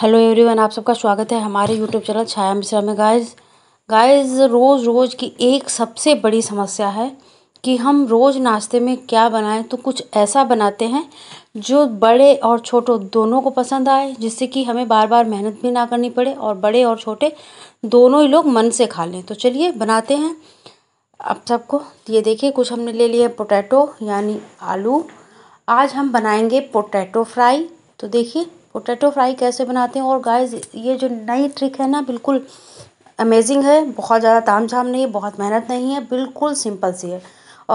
hello everyone आप सबका स्वागत है हमारे यूट्यूब चैनल छाया मिश्रा में गाइस गाइस रोज़ रोज़ की एक सबसे बड़ी समस्या है कि हम रोज़ नाश्ते में क्या बनाएं तो कुछ ऐसा बनाते हैं जो बड़े और छोटे दोनों को पसंद आए जिससे कि हमें बार बार मेहनत भी ना करनी पड़े और बड़े और छोटे दोनों ही लोग मन से खा लें तो चलिए बनाते हैं आप सबको ये देखिए कुछ हमने ले लिया पोटैटो यानी आलू आज हम बनाएंगे पोटैटो फ्राई तो देखिए पोटैटो फ्राई कैसे बनाते हैं और गाइस ये जो नई ट्रिक है ना बिल्कुल अमेजिंग है बहुत ज़्यादा ताम झाम नहीं है बहुत मेहनत नहीं है बिल्कुल सिंपल सी है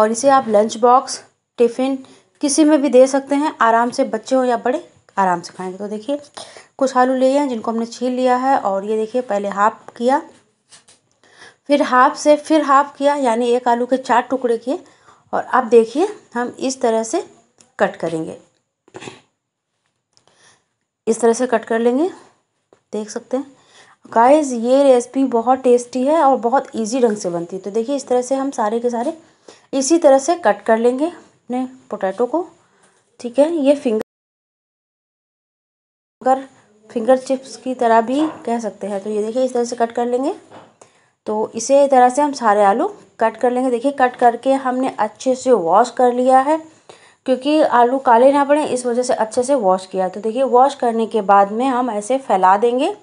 और इसे आप लंच बॉक्स टिफ़िन किसी में भी दे सकते हैं आराम से बच्चे हो या बड़े आराम से खाएंगे तो देखिए कुछ आलू लिए हैं जिनको हमने छील लिया है और ये देखिए पहले हाफ किया फिर हाफ से फिर हाफ किया यानी एक आलू के चार टुकड़े किए और अब देखिए हम इस तरह से कट करेंगे इस तरह से कट कर लेंगे देख सकते हैं गाइस ये रेसिपी बहुत टेस्टी है और बहुत इजी ढंग से बनती है तो देखिए इस तरह से हम सारे के सारे इसी तरह से कट कर लेंगे अपने पोटैटो को ठीक है ये फिंगर अगर फिंगर चिप्स की तरह भी कह सकते हैं तो ये देखिए इस तरह से कट कर लेंगे तो इसी तरह से हम सारे आलू कट कर लेंगे देखिए कट करके हमने अच्छे से वॉश कर लिया है क्योंकि आलू काले ना पड़े इस वजह से अच्छे से वॉश किया तो देखिए वॉश करने के बाद में हम ऐसे फैला देंगे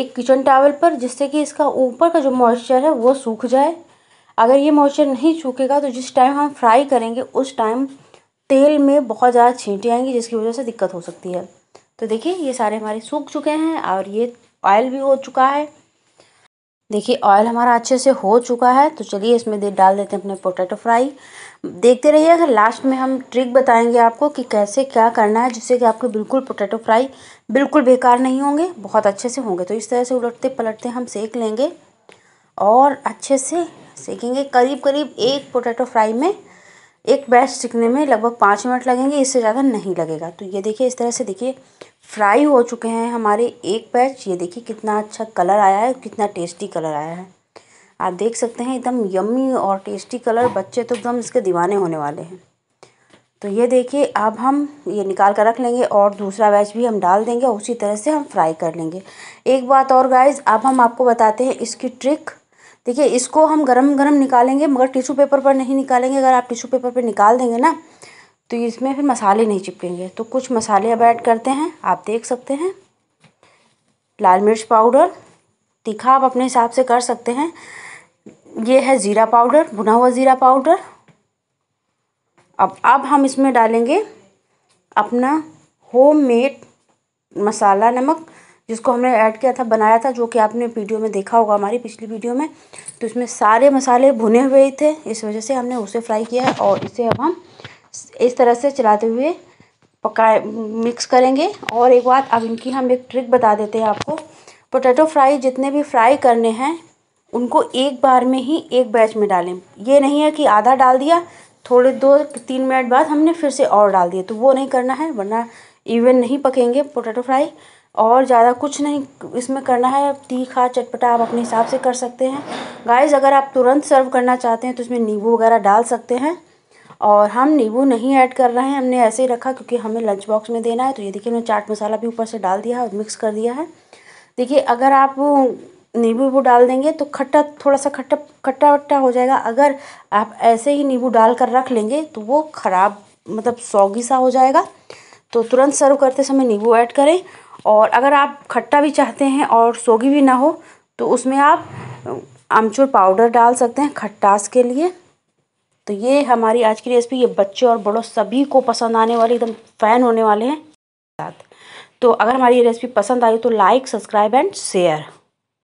एक किचन टावल पर जिससे कि इसका ऊपर का जो मॉइस्चर है वो सूख जाए अगर ये मॉइस्चर नहीं सूखेगा तो जिस टाइम हम फ्राई करेंगे उस टाइम तेल में बहुत ज़्यादा छींटी आएंगी जिसकी वजह से दिक्कत हो सकती है तो देखिए ये सारे हमारे सूख चुके हैं और ये ऑयल भी हो चुका है देखिए ऑयल हमारा अच्छे से हो चुका है तो चलिए इसमें दे डाल देते हैं अपने पोटैटो फ्राई देखते रहिए अगर लास्ट में हम ट्रिक बताएंगे आपको कि कैसे क्या करना है जिससे कि आपके बिल्कुल पोटैटो फ्राई बिल्कुल बेकार नहीं होंगे बहुत अच्छे से होंगे तो इस तरह से उलटते पलटते हम सेक लेंगे और अच्छे से सेकेंगे करीब करीब एक पोटैटो फ्राई में एक बैच सीखने में लगभग पाँच मिनट लगेंगे इससे ज़्यादा नहीं लगेगा तो ये देखिए इस तरह से देखिए फ्राई हो चुके हैं हमारे एक बैच ये देखिए कितना अच्छा कलर आया है कितना टेस्टी कलर आया है आप देख सकते हैं एकदम यम्मी और टेस्टी कलर बच्चे तो एकदम इसके दीवाने होने वाले हैं तो ये देखिए अब हम ये निकाल कर रख लेंगे और दूसरा बैच भी हम डाल देंगे उसी तरह से हम फ्राई कर लेंगे एक बात और गाइज अब हम आपको बताते हैं इसकी ट्रिक देखिए इसको हम गरम गरम निकालेंगे मगर टिशू पेपर पर नहीं निकालेंगे अगर आप टिशू पेपर पर निकाल देंगे ना तो इसमें फिर मसाले नहीं चिपकेंगे तो कुछ मसाले अब ऐड करते हैं आप देख सकते हैं लाल मिर्च पाउडर तीखा आप अपने हिसाब से कर सकते हैं ये है ज़ीरा पाउडर भुना हुआ ज़ीरा पाउडर अब अब हम इसमें डालेंगे अपना होम मेड मसाला नमक जिसको हमने ऐड किया था बनाया था जो कि आपने वीडियो में देखा होगा हमारी पिछली वीडियो में तो इसमें सारे मसाले भुने हुए थे इस वजह से हमने उसे फ्राई किया है और इसे अब हम इस तरह से चलाते हुए पकाए मिक्स करेंगे और एक बात अब इनकी हम एक ट्रिक बता देते हैं आपको पोटैटो फ्राई जितने भी फ्राई करने हैं उनको एक बार में ही एक बैच में डालें ये नहीं है कि आधा डाल दिया थोड़े दो तीन मिनट बाद हमने फिर से और डाल दिया तो वो नहीं करना है वरना इवन नहीं पकेंगे पोटैटो फ्राई और ज़्यादा कुछ नहीं इसमें करना है तीखा चटपटा आप अपने हिसाब से कर सकते हैं गाइस अगर आप तुरंत सर्व करना चाहते हैं तो इसमें नींबू वगैरह डाल सकते हैं और हम नींबू नहीं ऐड कर रहे हैं हमने ऐसे ही रखा क्योंकि हमें लंच बॉक्स में देना है तो ये देखिए मैंने चाट मसाला भी ऊपर से डाल दिया है और मिक्स कर दिया है देखिए अगर आप नींबू वीबू डाल देंगे तो खट्टा थोड़ा सा खट्टा खट्टा वट्टा हो जाएगा अगर आप ऐसे ही नींबू डाल कर रख लेंगे तो वो ख़राब मतलब सौगी सा हो जाएगा तो तुरंत सर्व करते समय नींबू ऐड करें और अगर आप खट्टा भी चाहते हैं और सोगी भी ना हो तो उसमें आप आमचूर पाउडर डाल सकते हैं खट्टास के लिए तो ये हमारी आज की रेसिपी ये बच्चे और बड़ों सभी को पसंद आने वाली एकदम फ़ैन होने वाले हैं साथ तो अगर हमारी ये रेसिपी पसंद आई तो लाइक सब्सक्राइब एंड शेयर